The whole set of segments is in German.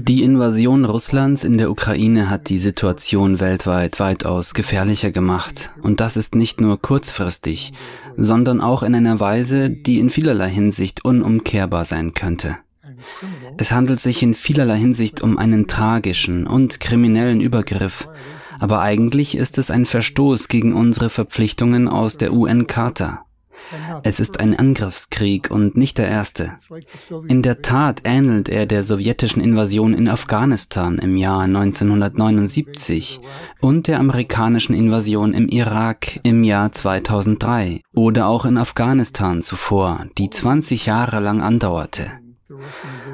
Die Invasion Russlands in der Ukraine hat die Situation weltweit weitaus gefährlicher gemacht. Und das ist nicht nur kurzfristig, sondern auch in einer Weise, die in vielerlei Hinsicht unumkehrbar sein könnte. Es handelt sich in vielerlei Hinsicht um einen tragischen und kriminellen Übergriff, aber eigentlich ist es ein Verstoß gegen unsere Verpflichtungen aus der UN-Charta. Genau. Es ist ein Angriffskrieg und nicht der erste. In der Tat ähnelt er der sowjetischen Invasion in Afghanistan im Jahr 1979 und der amerikanischen Invasion im Irak im Jahr 2003 oder auch in Afghanistan zuvor, die 20 Jahre lang andauerte.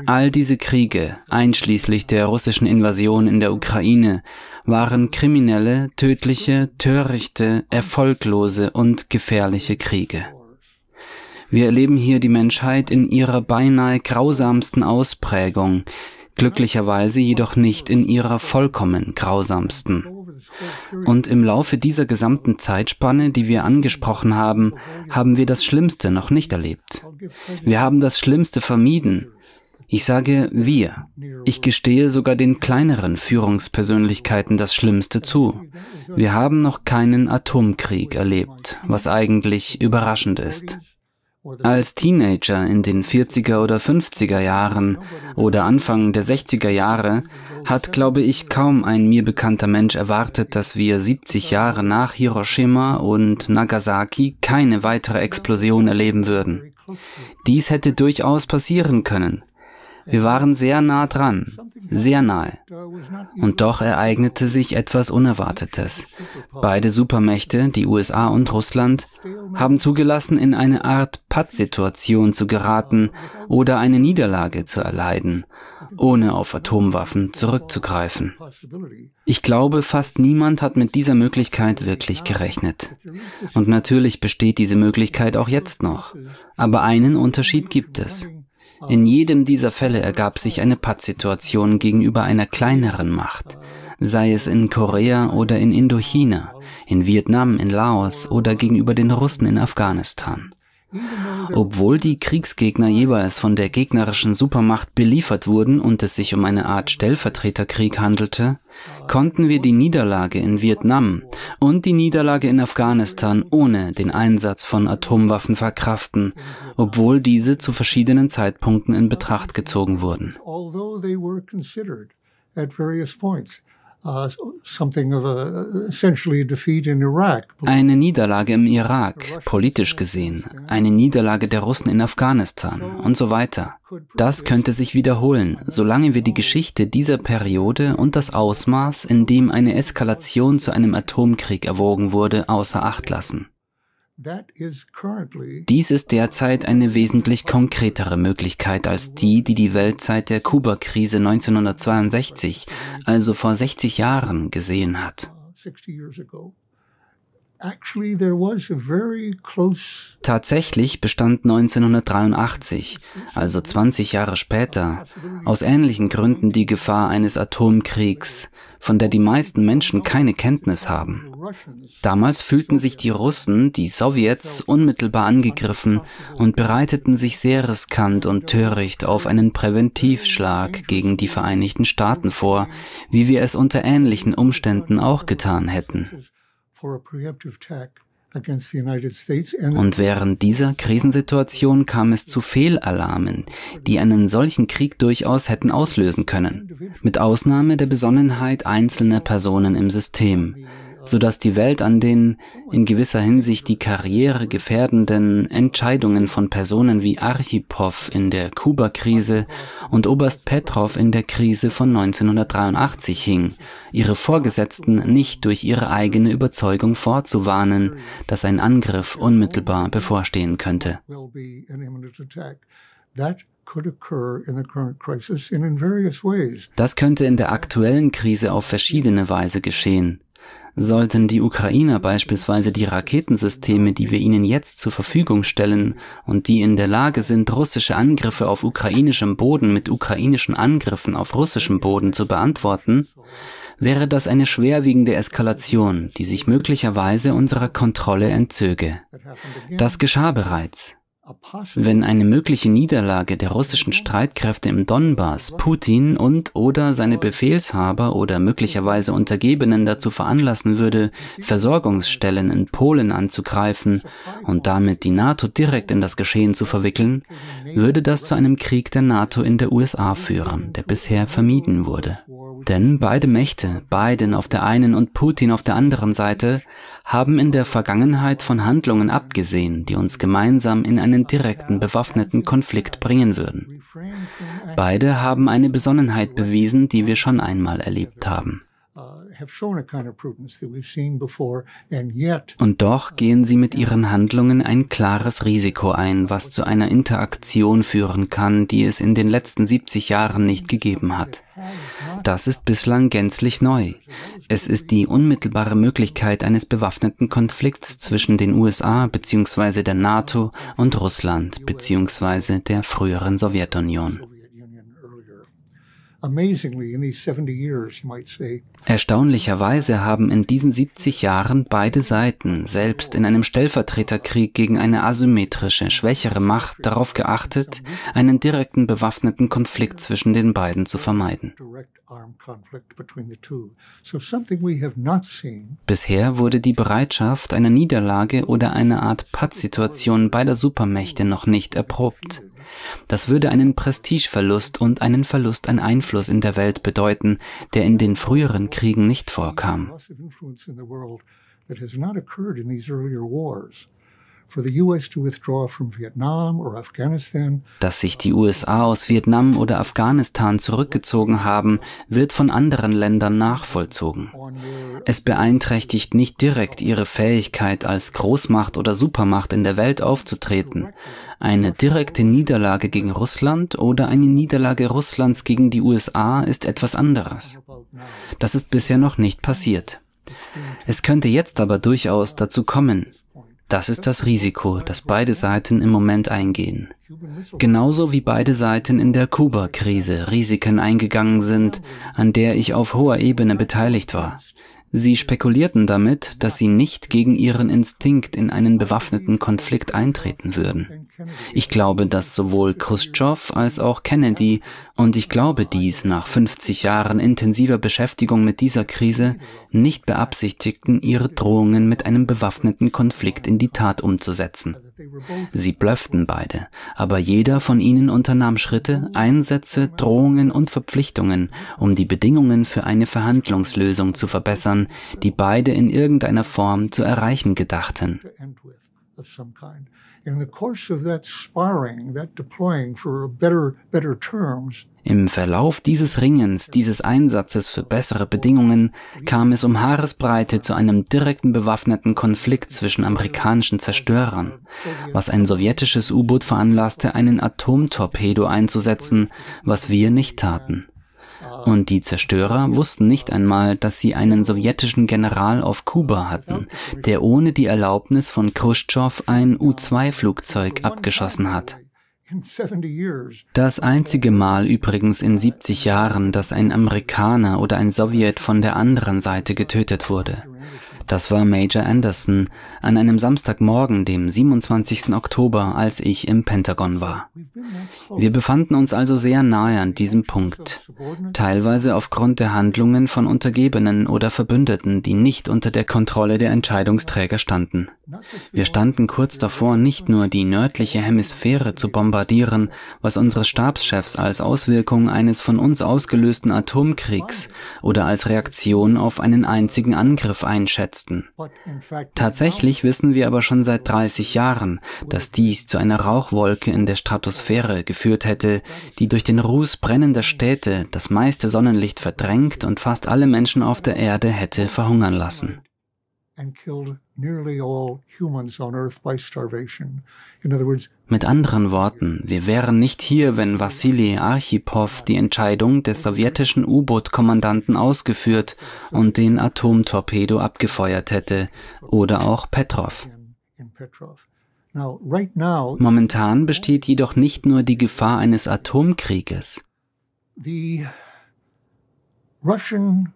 All diese Kriege, einschließlich der russischen Invasion in der Ukraine, waren kriminelle, tödliche, törichte, erfolglose und gefährliche Kriege. Wir erleben hier die Menschheit in ihrer beinahe grausamsten Ausprägung, glücklicherweise jedoch nicht in ihrer vollkommen grausamsten. Und im Laufe dieser gesamten Zeitspanne, die wir angesprochen haben, haben wir das Schlimmste noch nicht erlebt. Wir haben das Schlimmste vermieden. Ich sage wir. Ich gestehe sogar den kleineren Führungspersönlichkeiten das Schlimmste zu. Wir haben noch keinen Atomkrieg erlebt, was eigentlich überraschend ist. Als Teenager in den 40er oder 50er Jahren oder Anfang der 60er Jahre hat, glaube ich, kaum ein mir bekannter Mensch erwartet, dass wir 70 Jahre nach Hiroshima und Nagasaki keine weitere Explosion erleben würden. Dies hätte durchaus passieren können. Wir waren sehr nah dran, sehr nahe. Und doch ereignete sich etwas Unerwartetes. Beide Supermächte, die USA und Russland, haben zugelassen, in eine Art Pattsituation zu geraten oder eine Niederlage zu erleiden, ohne auf Atomwaffen zurückzugreifen. Ich glaube, fast niemand hat mit dieser Möglichkeit wirklich gerechnet. Und natürlich besteht diese Möglichkeit auch jetzt noch. Aber einen Unterschied gibt es. In jedem dieser Fälle ergab sich eine Pattsituation gegenüber einer kleineren Macht, sei es in Korea oder in Indochina, in Vietnam, in Laos oder gegenüber den Russen in Afghanistan. Obwohl die Kriegsgegner jeweils von der gegnerischen Supermacht beliefert wurden und es sich um eine Art Stellvertreterkrieg handelte, konnten wir die Niederlage in Vietnam und die Niederlage in Afghanistan ohne den Einsatz von Atomwaffen verkraften, obwohl diese zu verschiedenen Zeitpunkten in Betracht gezogen wurden. Uh, eine Niederlage im Irak, politisch gesehen, eine Niederlage der Russen in Afghanistan und so weiter. Das könnte sich wiederholen, solange wir die Geschichte dieser Periode und das Ausmaß, in dem eine Eskalation zu einem Atomkrieg erwogen wurde, außer Acht lassen. Dies ist derzeit eine wesentlich konkretere Möglichkeit als die, die die Welt seit der Kuba-Krise 1962, also vor 60 Jahren, gesehen hat. Tatsächlich bestand 1983, also 20 Jahre später, aus ähnlichen Gründen die Gefahr eines Atomkriegs, von der die meisten Menschen keine Kenntnis haben. Damals fühlten sich die Russen, die Sowjets, unmittelbar angegriffen und bereiteten sich sehr riskant und töricht auf einen Präventivschlag gegen die Vereinigten Staaten vor, wie wir es unter ähnlichen Umständen auch getan hätten. Und während dieser Krisensituation kam es zu Fehlalarmen, die einen solchen Krieg durchaus hätten auslösen können, mit Ausnahme der Besonnenheit einzelner Personen im System sodass die Welt an den in gewisser Hinsicht die Karriere gefährdenden Entscheidungen von Personen wie Archipow in der Kuba-Krise und Oberst Petrov in der Krise von 1983 hing, ihre Vorgesetzten nicht durch ihre eigene Überzeugung vorzuwarnen, dass ein Angriff unmittelbar bevorstehen könnte. Das könnte in der aktuellen Krise auf verschiedene Weise geschehen. Sollten die Ukrainer beispielsweise die Raketensysteme, die wir ihnen jetzt zur Verfügung stellen und die in der Lage sind, russische Angriffe auf ukrainischem Boden mit ukrainischen Angriffen auf russischem Boden zu beantworten, wäre das eine schwerwiegende Eskalation, die sich möglicherweise unserer Kontrolle entzöge. Das geschah bereits. Wenn eine mögliche Niederlage der russischen Streitkräfte im Donbass Putin und oder seine Befehlshaber oder möglicherweise Untergebenen dazu veranlassen würde, Versorgungsstellen in Polen anzugreifen und damit die NATO direkt in das Geschehen zu verwickeln, würde das zu einem Krieg der NATO in der USA führen, der bisher vermieden wurde. Denn beide Mächte, Biden auf der einen und Putin auf der anderen Seite, haben in der Vergangenheit von Handlungen abgesehen, die uns gemeinsam in einen direkten bewaffneten Konflikt bringen würden. Beide haben eine Besonnenheit bewiesen, die wir schon einmal erlebt haben. Uh, und doch gehen sie mit ihren Handlungen ein klares Risiko ein, was zu einer Interaktion führen kann, die es in den letzten 70 Jahren nicht gegeben hat. Das ist bislang gänzlich neu. Es ist die unmittelbare Möglichkeit eines bewaffneten Konflikts zwischen den USA bzw. der NATO und Russland bzw. der früheren Sowjetunion. Erstaunlicherweise haben in diesen 70 Jahren beide Seiten, selbst in einem Stellvertreterkrieg gegen eine asymmetrische, schwächere Macht, darauf geachtet, einen direkten bewaffneten Konflikt zwischen den beiden zu vermeiden. Bisher wurde die Bereitschaft einer Niederlage oder einer Art Pattsituation beider Supermächte noch nicht erprobt. Das würde einen Prestigeverlust und einen Verlust an Einfluss in der Welt bedeuten, der in den früheren Kriegen nicht vorkam. Dass sich die USA aus Vietnam oder Afghanistan zurückgezogen haben, wird von anderen Ländern nachvollzogen. Es beeinträchtigt nicht direkt ihre Fähigkeit, als Großmacht oder Supermacht in der Welt aufzutreten. Eine direkte Niederlage gegen Russland oder eine Niederlage Russlands gegen die USA ist etwas anderes. Das ist bisher noch nicht passiert. Es könnte jetzt aber durchaus dazu kommen. Das ist das Risiko, das beide Seiten im Moment eingehen. Genauso wie beide Seiten in der Kuba-Krise Risiken eingegangen sind, an der ich auf hoher Ebene beteiligt war. Sie spekulierten damit, dass sie nicht gegen ihren Instinkt in einen bewaffneten Konflikt eintreten würden. Ich glaube, dass sowohl Khrushchev als auch Kennedy, und ich glaube dies nach 50 Jahren intensiver Beschäftigung mit dieser Krise, nicht beabsichtigten, ihre Drohungen mit einem bewaffneten Konflikt in die Tat umzusetzen. Sie blöfften beide, aber jeder von ihnen unternahm Schritte, Einsätze, Drohungen und Verpflichtungen, um die Bedingungen für eine Verhandlungslösung zu verbessern, die beide in irgendeiner Form zu erreichen gedachten. Im Verlauf dieses Ringens, dieses Einsatzes für bessere Bedingungen, kam es um Haaresbreite zu einem direkten bewaffneten Konflikt zwischen amerikanischen Zerstörern, was ein sowjetisches U-Boot veranlasste, einen Atomtorpedo einzusetzen, was wir nicht taten. Und die Zerstörer wussten nicht einmal, dass sie einen sowjetischen General auf Kuba hatten, der ohne die Erlaubnis von Khrushchev ein U-2-Flugzeug abgeschossen hat. Das einzige Mal übrigens in 70 Jahren, dass ein Amerikaner oder ein Sowjet von der anderen Seite getötet wurde. Das war Major Anderson an einem Samstagmorgen, dem 27. Oktober, als ich im Pentagon war. Wir befanden uns also sehr nahe an diesem Punkt, teilweise aufgrund der Handlungen von Untergebenen oder Verbündeten, die nicht unter der Kontrolle der Entscheidungsträger standen. Wir standen kurz davor, nicht nur die nördliche Hemisphäre zu bombardieren, was unsere Stabschefs als Auswirkung eines von uns ausgelösten Atomkriegs oder als Reaktion auf einen einzigen Angriff einschätzen, setzten. Tatsächlich wissen wir aber schon seit 30 Jahren, dass dies zu einer Rauchwolke in der Stratosphäre geführt hätte, die durch den Ruß brennender Städte das meiste Sonnenlicht verdrängt und fast alle Menschen auf der Erde hätte verhungern lassen. Mit anderen Worten, wir wären nicht hier, wenn Wassili Archipow die Entscheidung des sowjetischen U-Boot-Kommandanten ausgeführt und den Atomtorpedo abgefeuert hätte, oder auch Petrov. Momentan besteht jedoch nicht nur die Gefahr eines Atomkrieges. The Russian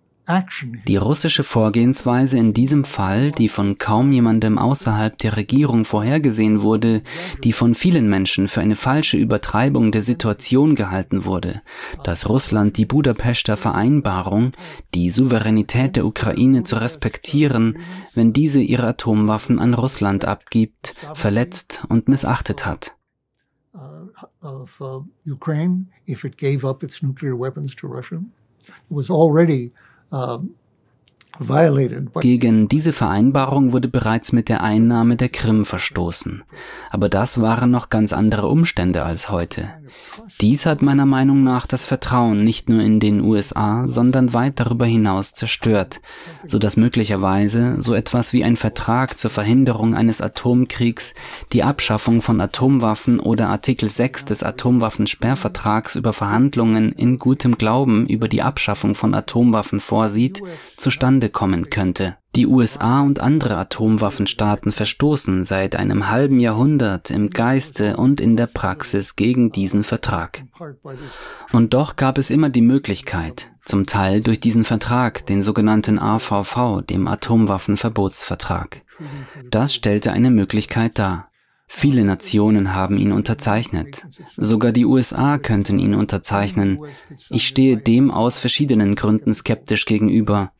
die russische Vorgehensweise in diesem Fall, die von kaum jemandem außerhalb der Regierung vorhergesehen wurde, die von vielen Menschen für eine falsche Übertreibung der Situation gehalten wurde, dass Russland die Budapester Vereinbarung, die Souveränität der Ukraine zu respektieren, wenn diese ihre Atomwaffen an Russland abgibt, verletzt und missachtet hat. Uh, of, uh, Ukraine, if it gave up its nuclear weapons to Russia. It was already äh, Gegen diese Vereinbarung wurde bereits mit der Einnahme der Krim verstoßen, aber das waren noch ganz andere Umstände als heute. Dies hat meiner Meinung nach das Vertrauen nicht nur in den USA, sondern weit darüber hinaus zerstört, so dass möglicherweise so etwas wie ein Vertrag zur Verhinderung eines Atomkriegs, die Abschaffung von Atomwaffen oder Artikel 6 des Atomwaffensperrvertrags über Verhandlungen in gutem Glauben über die Abschaffung von Atomwaffen vorsieht, zustande kommen könnte. Die USA und andere Atomwaffenstaaten verstoßen seit einem halben Jahrhundert im Geiste und in der Praxis gegen diesen Vertrag. Und doch gab es immer die Möglichkeit, zum Teil durch diesen Vertrag, den sogenannten AVV, dem Atomwaffenverbotsvertrag. Das stellte eine Möglichkeit dar. Viele Nationen haben ihn unterzeichnet. Sogar die USA könnten ihn unterzeichnen. Ich stehe dem aus verschiedenen Gründen skeptisch gegenüber.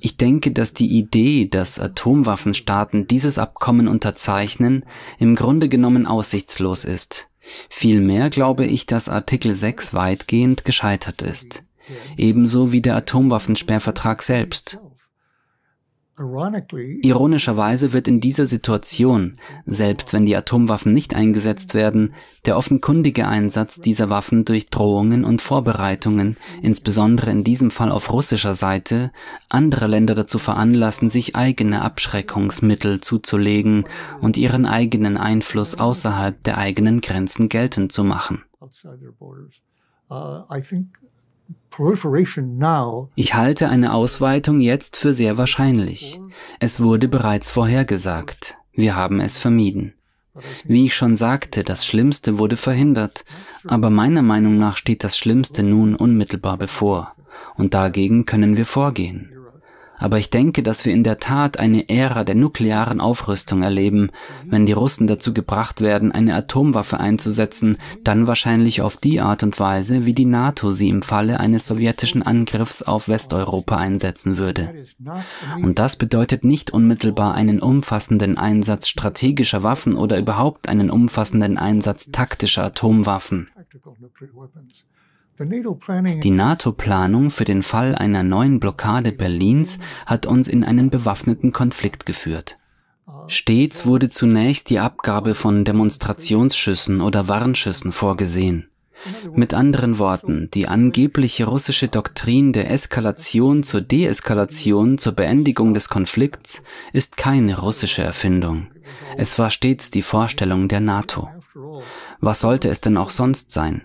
Ich denke, dass die Idee, dass Atomwaffenstaaten dieses Abkommen unterzeichnen, im Grunde genommen aussichtslos ist. Vielmehr glaube ich, dass Artikel 6 weitgehend gescheitert ist. Ebenso wie der Atomwaffensperrvertrag selbst. Ironischerweise wird in dieser Situation, selbst wenn die Atomwaffen nicht eingesetzt werden, der offenkundige Einsatz dieser Waffen durch Drohungen und Vorbereitungen, insbesondere in diesem Fall auf russischer Seite, andere Länder dazu veranlassen, sich eigene Abschreckungsmittel zuzulegen und ihren eigenen Einfluss außerhalb der eigenen Grenzen geltend zu machen. Uh, I think ich halte eine Ausweitung jetzt für sehr wahrscheinlich. Es wurde bereits vorhergesagt. Wir haben es vermieden. Wie ich schon sagte, das Schlimmste wurde verhindert, aber meiner Meinung nach steht das Schlimmste nun unmittelbar bevor, und dagegen können wir vorgehen. Aber ich denke, dass wir in der Tat eine Ära der nuklearen Aufrüstung erleben. Wenn die Russen dazu gebracht werden, eine Atomwaffe einzusetzen, dann wahrscheinlich auf die Art und Weise, wie die NATO sie im Falle eines sowjetischen Angriffs auf Westeuropa einsetzen würde. Und das bedeutet nicht unmittelbar einen umfassenden Einsatz strategischer Waffen oder überhaupt einen umfassenden Einsatz taktischer Atomwaffen. Die NATO-Planung für den Fall einer neuen Blockade Berlins hat uns in einen bewaffneten Konflikt geführt. Stets wurde zunächst die Abgabe von Demonstrationsschüssen oder Warnschüssen vorgesehen. Mit anderen Worten, die angebliche russische Doktrin der Eskalation zur Deeskalation zur Beendigung des Konflikts ist keine russische Erfindung. Es war stets die Vorstellung der NATO. Was sollte es denn auch sonst sein?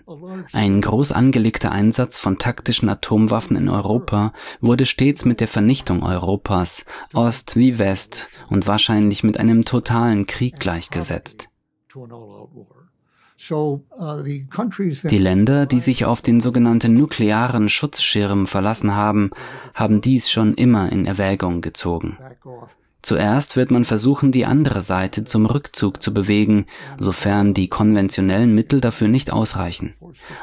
Ein groß angelegter Einsatz von taktischen Atomwaffen in Europa wurde stets mit der Vernichtung Europas, Ost wie West, und wahrscheinlich mit einem totalen Krieg gleichgesetzt. Die Länder, die sich auf den sogenannten nuklearen Schutzschirm verlassen haben, haben dies schon immer in Erwägung gezogen. Zuerst wird man versuchen, die andere Seite zum Rückzug zu bewegen, sofern die konventionellen Mittel dafür nicht ausreichen.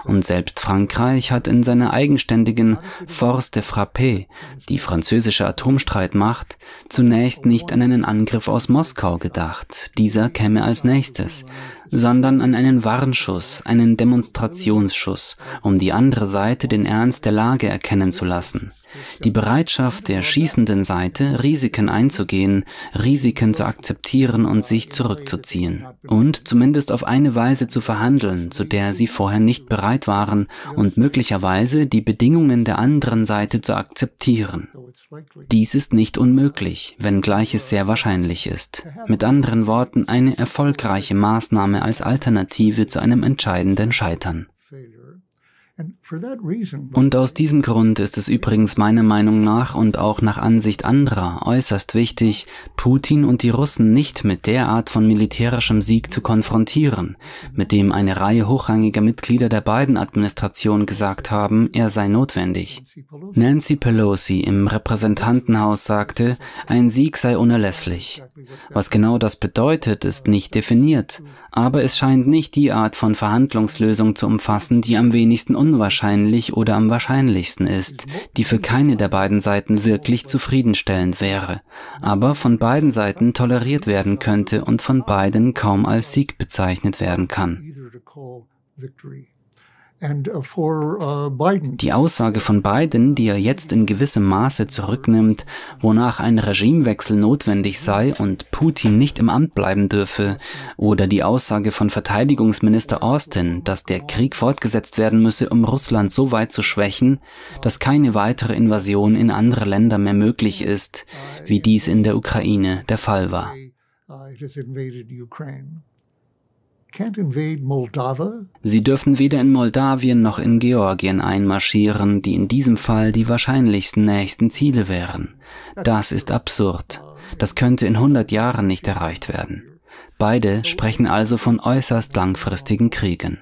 Und selbst Frankreich hat in seiner eigenständigen Force de Frappe, die französische Atomstreitmacht, zunächst nicht an einen Angriff aus Moskau gedacht, dieser käme als nächstes, sondern an einen Warnschuss, einen Demonstrationsschuss, um die andere Seite den Ernst der Lage erkennen zu lassen die Bereitschaft der schießenden Seite, Risiken einzugehen, Risiken zu akzeptieren und sich zurückzuziehen und zumindest auf eine Weise zu verhandeln, zu der sie vorher nicht bereit waren und möglicherweise die Bedingungen der anderen Seite zu akzeptieren. Dies ist nicht unmöglich, wenngleich es sehr wahrscheinlich ist. Mit anderen Worten, eine erfolgreiche Maßnahme als Alternative zu einem entscheidenden Scheitern. Und aus diesem Grund ist es übrigens meiner Meinung nach und auch nach Ansicht anderer äußerst wichtig, Putin und die Russen nicht mit der Art von militärischem Sieg zu konfrontieren, mit dem eine Reihe hochrangiger Mitglieder der beiden Administrationen gesagt haben, er sei notwendig. Nancy Pelosi im Repräsentantenhaus sagte, ein Sieg sei unerlässlich. Was genau das bedeutet, ist nicht definiert, aber es scheint nicht die Art von Verhandlungslösung zu umfassen, die am wenigsten unwahrscheinlich oder am wahrscheinlichsten ist, die für keine der beiden Seiten wirklich zufriedenstellend wäre, aber von beiden Seiten toleriert werden könnte und von beiden kaum als Sieg bezeichnet werden kann. Uh, uh, die Aussage von Biden, die er jetzt in gewissem Maße zurücknimmt, wonach ein Regimewechsel notwendig sei und Putin nicht im Amt bleiben dürfe, oder die Aussage von Verteidigungsminister Austin, dass der Krieg fortgesetzt werden müsse, um Russland so weit zu schwächen, dass keine weitere Invasion in andere Länder mehr möglich ist, wie dies in der Ukraine der Fall war. Sie dürfen weder in Moldawien noch in Georgien einmarschieren, die in diesem Fall die wahrscheinlichsten nächsten Ziele wären. Das ist absurd. Das könnte in 100 Jahren nicht erreicht werden. Beide sprechen also von äußerst langfristigen Kriegen.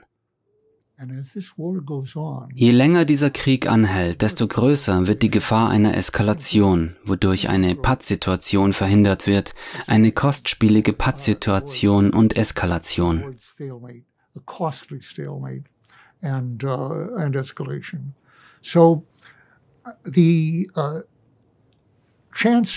Je länger dieser Krieg anhält, desto größer wird die Gefahr einer Eskalation, wodurch eine Pattsituation verhindert wird, eine kostspielige Pattsituation und Eskalation. Uh, so uh, the uh,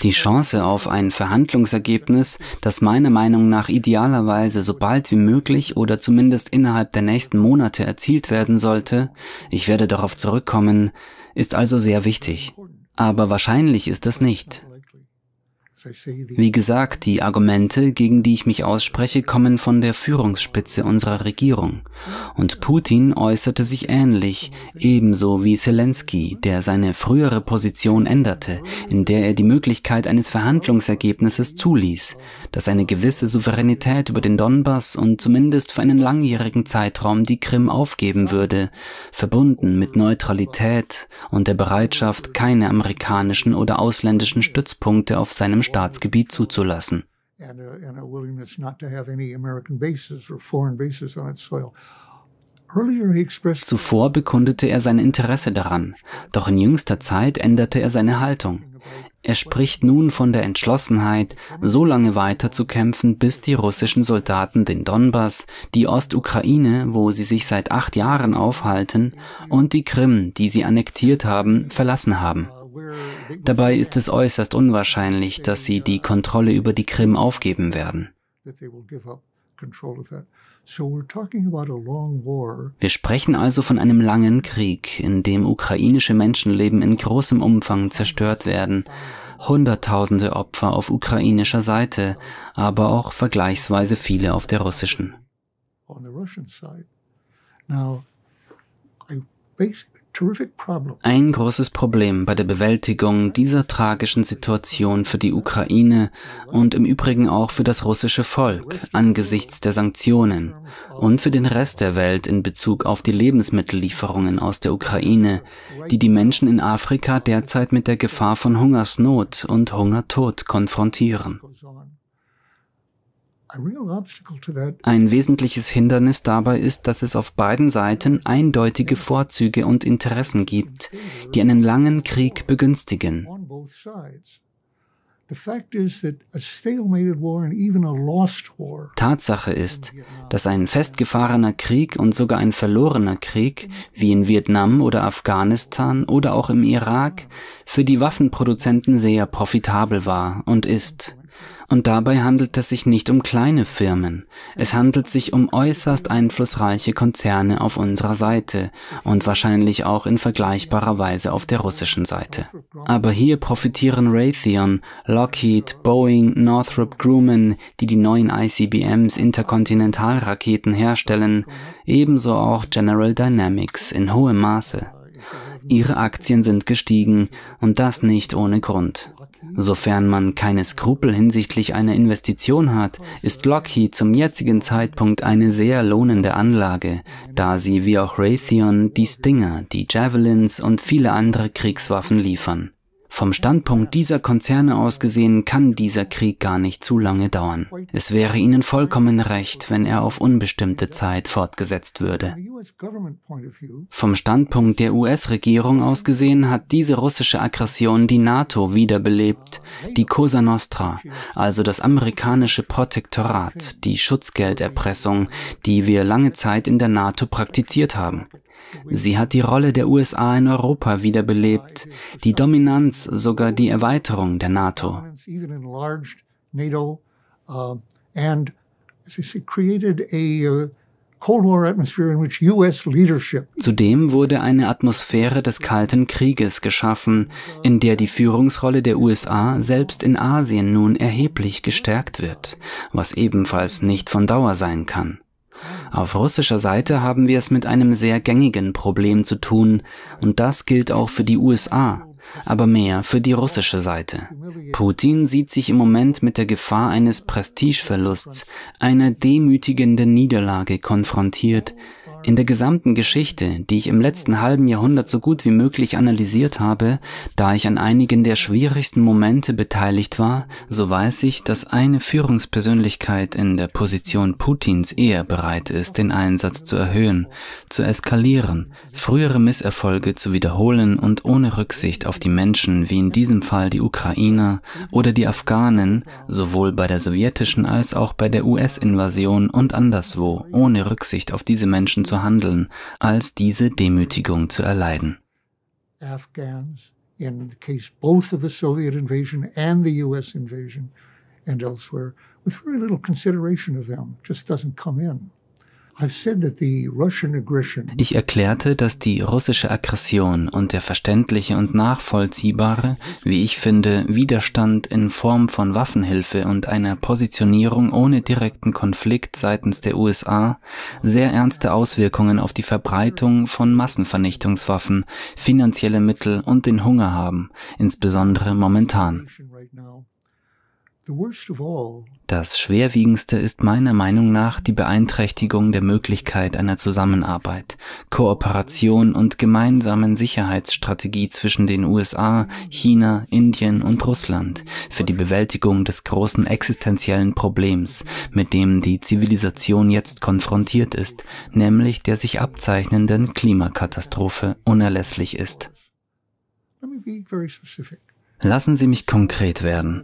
die Chance auf ein Verhandlungsergebnis, das meiner Meinung nach idealerweise so bald wie möglich oder zumindest innerhalb der nächsten Monate erzielt werden sollte, ich werde darauf zurückkommen, ist also sehr wichtig. Aber wahrscheinlich ist es nicht. Wie gesagt, die Argumente, gegen die ich mich ausspreche, kommen von der Führungsspitze unserer Regierung. Und Putin äußerte sich ähnlich, ebenso wie Zelensky, der seine frühere Position änderte, in der er die Möglichkeit eines Verhandlungsergebnisses zuließ, das eine gewisse Souveränität über den Donbass und zumindest für einen langjährigen Zeitraum die Krim aufgeben würde, verbunden mit Neutralität und der Bereitschaft, keine amerikanischen oder ausländischen Stützpunkte auf seinem Staatsgebiet zuzulassen. Uh, Zuvor bekundete er sein Interesse daran, doch in jüngster Zeit änderte er seine Haltung. Er spricht nun von der Entschlossenheit, so lange weiterzukämpfen, bis die russischen Soldaten den Donbass, die Ostukraine, wo sie sich seit acht Jahren aufhalten, und die Krim, die sie annektiert haben, verlassen haben. Dabei ist es äußerst unwahrscheinlich, dass sie die Kontrolle über die Krim aufgeben werden. Wir sprechen also von einem langen Krieg, in dem ukrainische Menschenleben in großem Umfang zerstört werden, Hunderttausende Opfer auf ukrainischer Seite, aber auch vergleichsweise viele auf der russischen. Ein großes Problem bei der Bewältigung dieser tragischen Situation für die Ukraine und im Übrigen auch für das russische Volk angesichts der Sanktionen und für den Rest der Welt in Bezug auf die Lebensmittellieferungen aus der Ukraine, die die Menschen in Afrika derzeit mit der Gefahr von Hungersnot und Hungertod konfrontieren. Ein wesentliches Hindernis dabei ist, dass es auf beiden Seiten eindeutige Vorzüge und Interessen gibt, die einen langen Krieg begünstigen. Tatsache ist, dass ein festgefahrener Krieg und sogar ein verlorener Krieg, wie in Vietnam oder Afghanistan oder auch im Irak, für die Waffenproduzenten sehr profitabel war und ist. Und dabei handelt es sich nicht um kleine Firmen. Es handelt sich um äußerst einflussreiche Konzerne auf unserer Seite und wahrscheinlich auch in vergleichbarer Weise auf der russischen Seite. Aber hier profitieren Raytheon, Lockheed, Boeing, Northrop Grumman, die die neuen ICBMs Interkontinentalraketen herstellen, ebenso auch General Dynamics in hohem Maße. Ihre Aktien sind gestiegen und das nicht ohne Grund. Sofern man keine Skrupel hinsichtlich einer Investition hat, ist Lockheed zum jetzigen Zeitpunkt eine sehr lohnende Anlage, da sie wie auch Raytheon die Stinger, die Javelins und viele andere Kriegswaffen liefern. Vom Standpunkt dieser Konzerne aus gesehen kann dieser Krieg gar nicht zu lange dauern. Es wäre ihnen vollkommen recht, wenn er auf unbestimmte Zeit fortgesetzt würde. Vom Standpunkt der US-Regierung aus gesehen hat diese russische Aggression die NATO wiederbelebt, die Cosa Nostra, also das amerikanische Protektorat, die Schutzgelderpressung, die wir lange Zeit in der NATO praktiziert haben. Sie hat die Rolle der USA in Europa wiederbelebt, die Dominanz, sogar die Erweiterung der NATO. Uh, uh, Zudem wurde eine Atmosphäre des Kalten Krieges geschaffen, in der die Führungsrolle der USA selbst in Asien nun erheblich gestärkt wird, was ebenfalls nicht von Dauer sein kann. Auf russischer Seite haben wir es mit einem sehr gängigen Problem zu tun und das gilt auch für die USA, aber mehr für die russische Seite. Putin sieht sich im Moment mit der Gefahr eines Prestigeverlusts, einer demütigenden Niederlage konfrontiert, in der gesamten Geschichte, die ich im letzten halben Jahrhundert so gut wie möglich analysiert habe, da ich an einigen der schwierigsten Momente beteiligt war, so weiß ich, dass eine Führungspersönlichkeit in der Position Putins eher bereit ist, den Einsatz zu erhöhen, zu eskalieren, frühere Misserfolge zu wiederholen und ohne Rücksicht auf die Menschen, wie in diesem Fall die Ukrainer oder die Afghanen, sowohl bei der sowjetischen als auch bei der US-Invasion und anderswo, ohne Rücksicht auf diese Menschen zu handeln, als diese Demütigung zu erleiden. Afghans, in the case both of the Soviet invasion and the US invasion and elsewhere, with very little consideration of them, just doesn't come in. Ich erklärte, dass die russische Aggression und der verständliche und nachvollziehbare, wie ich finde, Widerstand in Form von Waffenhilfe und einer Positionierung ohne direkten Konflikt seitens der USA sehr ernste Auswirkungen auf die Verbreitung von Massenvernichtungswaffen, finanzielle Mittel und den Hunger haben, insbesondere momentan. Das Schwerwiegendste ist meiner Meinung nach die Beeinträchtigung der Möglichkeit einer Zusammenarbeit, Kooperation und gemeinsamen Sicherheitsstrategie zwischen den USA, China, Indien und Russland für die Bewältigung des großen existenziellen Problems, mit dem die Zivilisation jetzt konfrontiert ist, nämlich der sich abzeichnenden Klimakatastrophe unerlässlich ist. Let me be very specific. Lassen Sie mich konkret werden.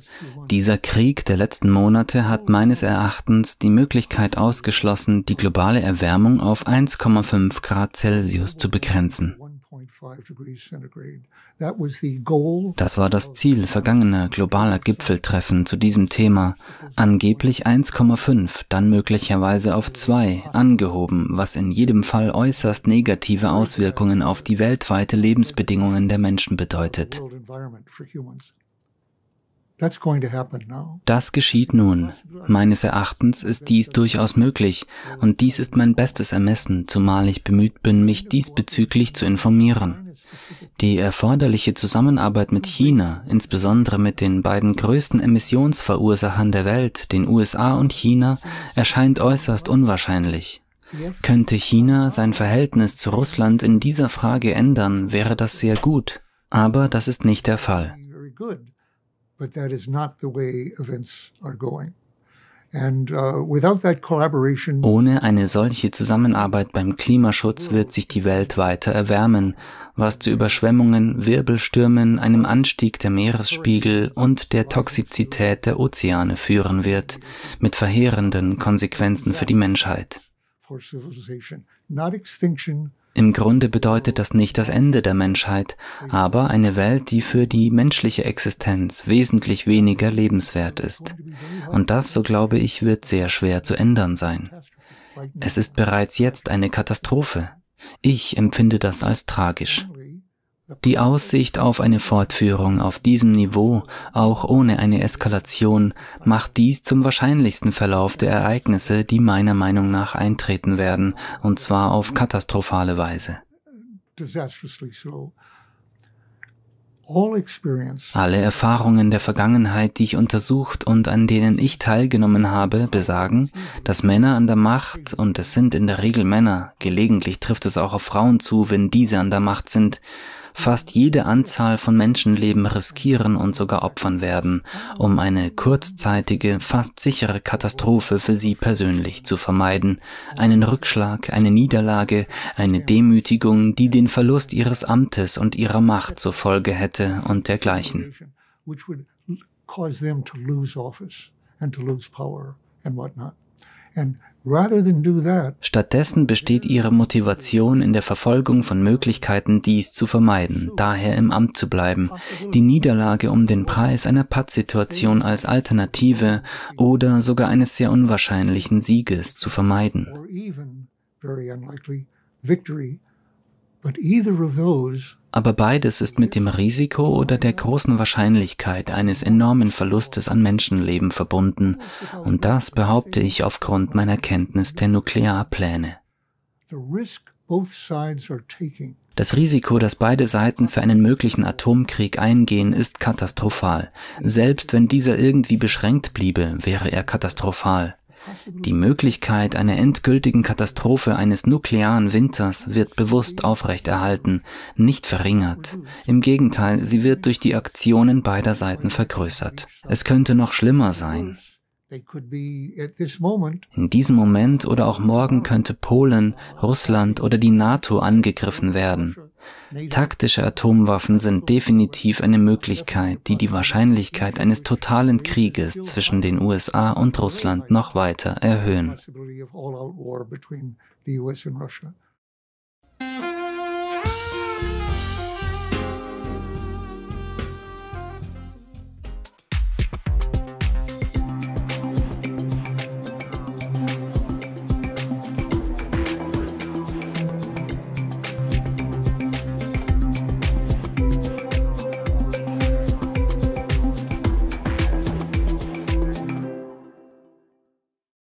Dieser Krieg der letzten Monate hat meines Erachtens die Möglichkeit ausgeschlossen, die globale Erwärmung auf 1,5 Grad Celsius zu begrenzen. Das war das Ziel vergangener globaler Gipfeltreffen zu diesem Thema. Angeblich 1,5, dann möglicherweise auf 2, angehoben, was in jedem Fall äußerst negative Auswirkungen auf die weltweite Lebensbedingungen der Menschen bedeutet. Das geschieht nun. Meines Erachtens ist dies durchaus möglich und dies ist mein bestes Ermessen, zumal ich bemüht bin, mich diesbezüglich zu informieren. Die erforderliche Zusammenarbeit mit China, insbesondere mit den beiden größten Emissionsverursachern der Welt, den USA und China, erscheint äußerst unwahrscheinlich. Könnte China sein Verhältnis zu Russland in dieser Frage ändern, wäre das sehr gut, aber das ist nicht der Fall but that is not the way events are going. Uh, Ohne eine solche Zusammenarbeit beim Klimaschutz wird sich die Welt weiter erwärmen, was zu Überschwemmungen, Wirbelstürmen, einem Anstieg der Meeresspiegel und der Toxizität der Ozeane führen wird, mit verheerenden Konsequenzen für die Menschheit. Im Grunde bedeutet das nicht das Ende der Menschheit, aber eine Welt, die für die menschliche Existenz wesentlich weniger lebenswert ist. Und das, so glaube ich, wird sehr schwer zu ändern sein. Es ist bereits jetzt eine Katastrophe. Ich empfinde das als tragisch. Die Aussicht auf eine Fortführung auf diesem Niveau, auch ohne eine Eskalation, macht dies zum wahrscheinlichsten Verlauf der Ereignisse, die meiner Meinung nach eintreten werden, und zwar auf katastrophale Weise. Alle Erfahrungen der Vergangenheit, die ich untersucht und an denen ich teilgenommen habe, besagen, dass Männer an der Macht, und es sind in der Regel Männer, gelegentlich trifft es auch auf Frauen zu, wenn diese an der Macht sind, fast jede Anzahl von Menschenleben riskieren und sogar opfern werden, um eine kurzzeitige, fast sichere Katastrophe für sie persönlich zu vermeiden, einen Rückschlag, eine Niederlage, eine Demütigung, die den Verlust ihres Amtes und ihrer Macht zur Folge hätte und dergleichen. cause them to lose office and to lose power and whatnot. Stattdessen besteht ihre Motivation in der Verfolgung von Möglichkeiten, dies zu vermeiden, daher im Amt zu bleiben, die Niederlage um den Preis einer Pattsituation als Alternative oder sogar eines sehr unwahrscheinlichen Sieges zu vermeiden. But either of those aber beides ist mit dem Risiko oder der großen Wahrscheinlichkeit eines enormen Verlustes an Menschenleben verbunden, und das behaupte ich aufgrund meiner Kenntnis der Nuklearpläne. Das Risiko, das beide Seiten für einen möglichen Atomkrieg eingehen, ist katastrophal. Selbst wenn dieser irgendwie beschränkt bliebe, wäre er katastrophal. Die Möglichkeit einer endgültigen Katastrophe eines nuklearen Winters wird bewusst aufrechterhalten, nicht verringert. Im Gegenteil, sie wird durch die Aktionen beider Seiten vergrößert. Es könnte noch schlimmer sein. In diesem Moment oder auch morgen könnte Polen, Russland oder die NATO angegriffen werden. Taktische Atomwaffen sind definitiv eine Möglichkeit, die die Wahrscheinlichkeit eines totalen Krieges zwischen den USA und Russland noch weiter erhöhen.